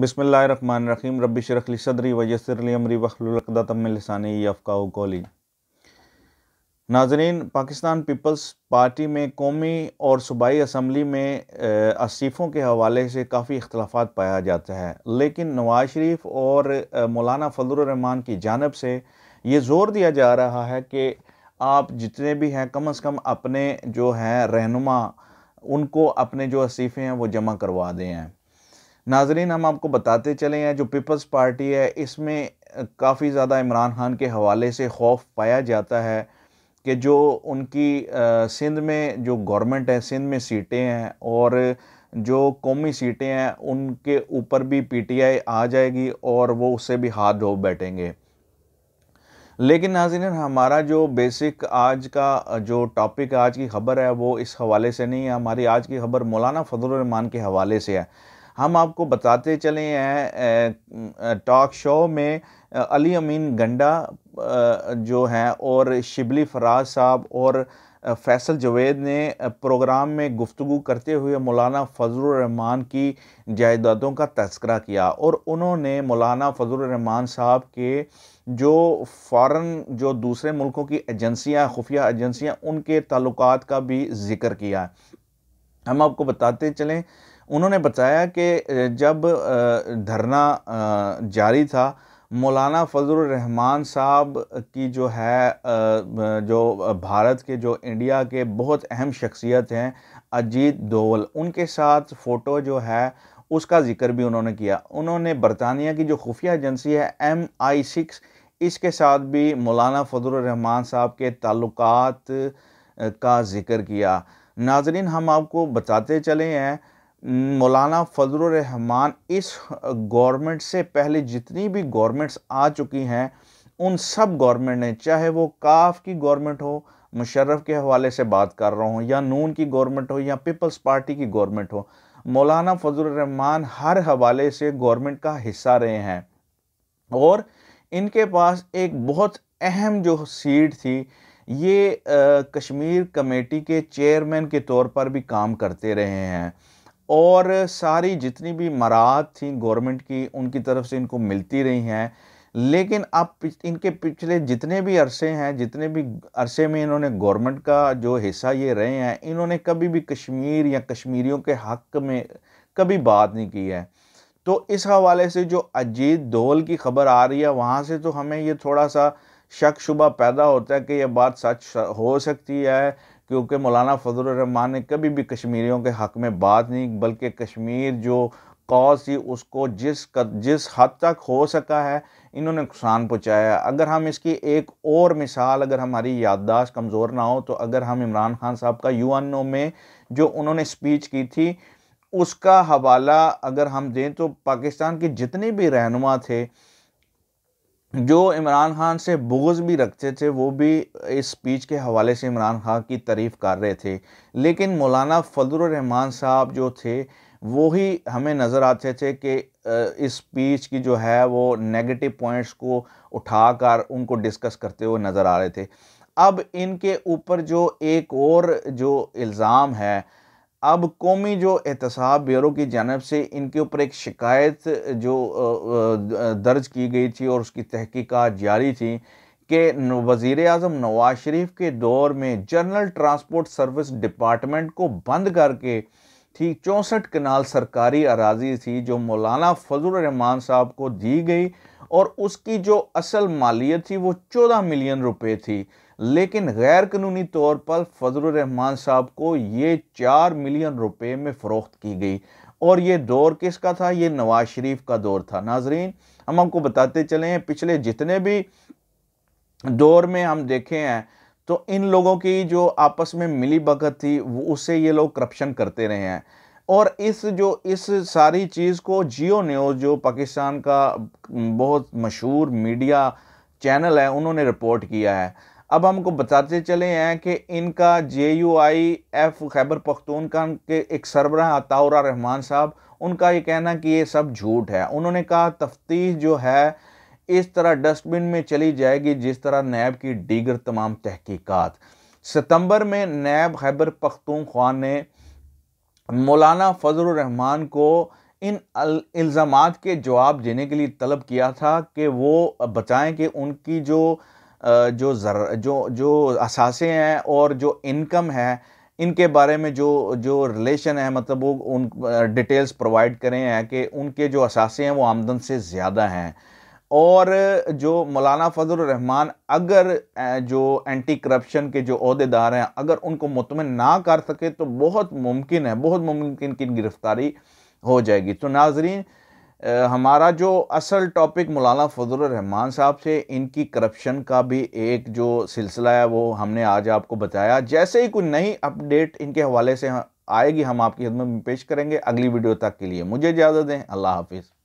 बिसमीम रबी शरखली सदरी वजसरली अमरी वखलतमिलसानी अफका कोली नाजरीन पाकिस्तान पीपल्स पार्टी में कौमी और सूबाई असम्बली में असीफ़ों के हवाले से काफ़ी इख्तलाफा पाया जाता है लेकिन नवाज़ शरीफ और मौलाना फजलरहमान की जानब से ये ज़ोर दिया जा रहा है कि आप जितने भी हैं कम अज़ कम अपने जो हैं रहनुमा उनको अपने जो असीफ़े हैं वो जमा करवा दें नाजरीन हम आपको बताते चले हैं जो पीपल्स पार्टी है इसमें काफ़ी ज़्यादा इमरान खान के हवाले से खौफ पाया जाता है कि जो उनकी सिंध में जो गवर्नमेंट है सिंध में सीटें हैं और जो कौमी सीटें हैं उनके ऊपर भी पीटीआई आ जाएगी और वो उससे भी हाथ धो बैठेंगे लेकिन नाजिन हमारा जो बेसिक आज का जो टॉपिक आज की खबर है वो इस हवाले से नहीं है हमारी आज की खबर मौलाना फजल रहमान के हवाले से है हम आपको बताते चले हैं टॉक शो में अली अमीन गंडा जो हैं और शिबली फराज साहब और फैसल जवेद ने प्रोग्राम में गुफ्तु करते हुए मौलाना फजलरहमान की जायदादों का तस्करा किया और उन्होंने मौलाना फजलरहमान साहब के जो फ़ारन जो दूसरे मुल्कों की एजेंसियां खुफिया एजेंसियां उनके ताल्लुकात का भी ज़िक्र किया हम आपको बताते चलें उन्होंने बताया कि जब धरना जारी था मौलाना फजल रहमान साहब की जो है जो भारत के जो इंडिया के बहुत अहम शख्सियत हैं अजीत दोवल उनके साथ फ़ोटो जो है उसका ज़िक्र भी उन्होंने किया उन्होंने बरतानिया की जो खुफिया एजेंसी है एम आई सिक्स इसके साथ भी मौलाना फजल रहमान साहब के ताल्लुकात का ज़िक्र किया नाजरीन हम आपको बताते चले हैं मौलाना फजल रहमान इस गवर्नमेंट से पहले जितनी भी गवर्नमेंट्स आ चुकी हैं उन सब गवर्नमेंट ने चाहे वो काफ की गवर्नमेंट हो मुशर्रफ के हवाले से बात कर रहा हूँ या नून की गवर्नमेंट हो या पीपल्स पार्टी की गवर्नमेंट हो मौलाना फजल रहमान हर हवाले से गवर्नमेंट का हिस्सा रहे हैं और इनके पास एक बहुत अहम जो सीट थी ये आ, कश्मीर कमेटी के चेयरमैन के तौर पर भी काम करते रहे हैं और सारी जितनी भी मराहत थी गवर्नमेंट की उनकी तरफ से इनको मिलती रही हैं लेकिन अब इनके पिछले जितने भी अरसे हैं जितने भी अरसे में इन्होंने गवर्नमेंट का जो हिस्सा ये रहे हैं इन्होंने कभी भी कश्मीर या कश्मीरियों के हक में कभी बात नहीं की है तो इस हवाले से जो अजीत दोल की खबर आ रही है वहाँ से तो हमें ये थोड़ा सा शक शुबा पैदा होता है कि यह बात सच हो सकती है क्योंकि मौलाना फजलरहमान ने कभी भी कश्मीरियों के हक़ में बात नहीं बल्कि कश्मीर जो कॉज थी उसको जिस कद, जिस हद तक हो सका है इन्होंने नुकसान पहुँचाया अगर हम इसकी एक और मिसाल अगर हमारी याददाश्त कमज़ोर ना हो तो अगर हम इमरान खान साहब का यू एन ओ में जो उन्होंने स्पीच की थी उसका हवाला अगर हम दें तो पाकिस्तान के जितने भी रहनुमा थे जो इमरान खान से बोझ भी रखते थे वो भी इस स्पीच के हवाले से इमरान खान की तारीफ़ कर रहे थे लेकिन मौलाना फ़जलरहमान साहब जो थे वो ही हमें नज़र आते थे कि इस स्पीच की जो है वो नेगेटिव पॉइंट्स को उठाकर उनको डिस्कस करते हुए नज़र आ रहे थे अब इनके ऊपर जो एक और जो इल्ज़ाम है अब कौमी जो एहतसाब ब्यूरो की जानब से इनके ऊपर एक शिकायत जो दर्ज की गई थी और उसकी तहकीक़ जारी थी कि वज़ी अजम नवाज शरीफ के दौर में जनरल ट्रांसपोर्ट सर्विस डिपार्टमेंट को बंद करके थी चौंसठ कनाल सरकारी अराजी थी जो मौलाना फजल रहमान साहब को दी गई और उसकी जो असल मालियत थी वो चौदह मिलियन रुपये थी लेकिन गैर कानूनी तौर पर फजल रहमान साहब को ये चार मिलियन रुपए में फ़रोख्त की गई और ये दौर किसका था ये नवाज शरीफ का दौर था नाजरीन हम आपको बताते चले हैं पिछले जितने भी दौर में हम देखे हैं तो इन लोगों की जो आपस में मिली भगत थी वो उससे ये लोग करप्शन करते रहे हैं और इस जो इस सारी चीज़ को जियो न्यूज़ जो पाकिस्तान का बहुत मशहूर मीडिया चैनल है उन्होंने रिपोर्ट किया है अब हमको बताते चले हैं कि इनका J U I F Khyber Khan के एक सरबराह अताउरा रहमान साहब उनका ये कहना कि ये सब झूठ है उन्होंने कहा तफ्तीश जो है इस तरह डस्टबिन में चली जाएगी जिस तरह नैब की दीगर तमाम तहकीकात सितंबर में नैब खैबर खान ने मौलाना फजलरहमान को इन इल्ज़ाम के जवाब देने के लिए तलब किया था कि वो बताएं कि उनकी जो जो जर जो जो असासे हैं और जो इनकम है इनके बारे में जो जो रिलेशन है मतलब वो उन डिटेल्स प्रोवाइड करें हैं कि उनके जो असासे हैं वो आमदन से ज़्यादा हैं और जो मौलाना फजल रहमान अगर जो एंटी करप्शन के जो अहदेदार हैं अगर उनको मुतमिन ना कर सके तो बहुत मुमकिन है बहुत मुमकिन की गिरफ़्तारी हो जाएगी तो नाजरीन हमारा जो असल टॉपिक मौलाना फजल रहमान साहब से इनकी करप्शन का भी एक जो सिलसिला है वो हमने आज आपको बताया जैसे ही कोई नई अपडेट इनके हवाले से आएगी हम आपकी खदमत में पेश करेंगे अगली वीडियो तक के लिए मुझे इजाज़त दें अल्लाह हाफिज़